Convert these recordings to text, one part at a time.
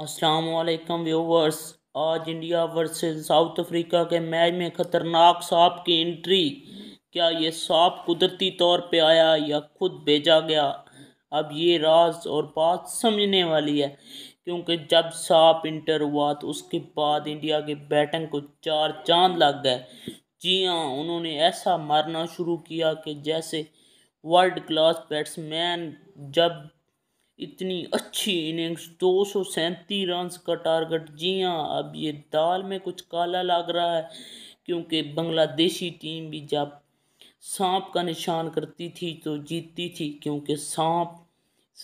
वालेकुम व्यूवर्स आज India versus South Africa के मैच में ख़तरनाक सांप की एंट्री क्या ये सांप कुदरती तौर पे आया या खुद भेजा गया अब ये राज और बात समझने वाली है क्योंकि जब सांप इंटर हुआ तो उसके बाद इंडिया के बैटिंग को चार चांद लग गए जी हाँ उन्होंने ऐसा मारना शुरू किया कि जैसे वर्ल्ड क्लास बैट्समैन जब इतनी अच्छी इनिंग्स दो सौ सैंतीस रन का टारगेट जी हाँ अब ये दाल में कुछ काला लग रहा है क्योंकि बांग्लादेशी टीम भी जब सांप का निशान करती थी तो जीतती थी क्योंकि सांप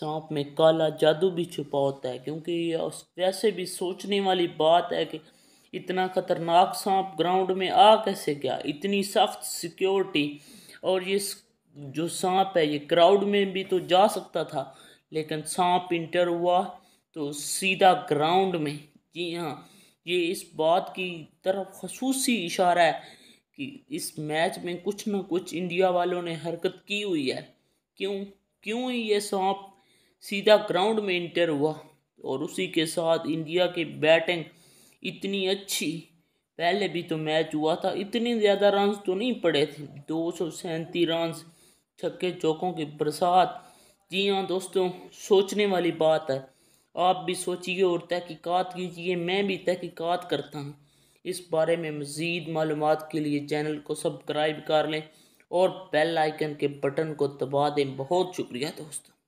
सांप में काला जादू भी छुपा होता है क्योंकि ये वैसे भी सोचने वाली बात है कि इतना ख़तरनाक सांप ग्राउंड में आ कैसे गया इतनी सख्त सिक्योरिटी और ये जो सांप है ये क्राउड में भी तो जा सकता था लेकिन सांप इंटर हुआ तो सीधा ग्राउंड में जी हाँ ये इस बात की तरफ खसूसी इशारा है कि इस मैच में कुछ ना कुछ इंडिया वालों ने हरकत की हुई है क्यों क्यों ये सांप सीधा ग्राउंड में इंटर हुआ और उसी के साथ इंडिया की बैटिंग इतनी अच्छी पहले भी तो मैच हुआ था इतने ज़्यादा रन तो नहीं पड़े थे दो सौ सैंतीस रन छक्के चौकों की बरसात जी हाँ दोस्तों सोचने वाली बात है आप भी सोचिए और तहकीक़ात कीजिए मैं भी तहकीक़ात करता हूँ इस बारे में मज़ीद मालूम के लिए चैनल को सब्सक्राइब कर लें और बेल आइकन के बटन को दबा दें बहुत शुक्रिया दोस्तों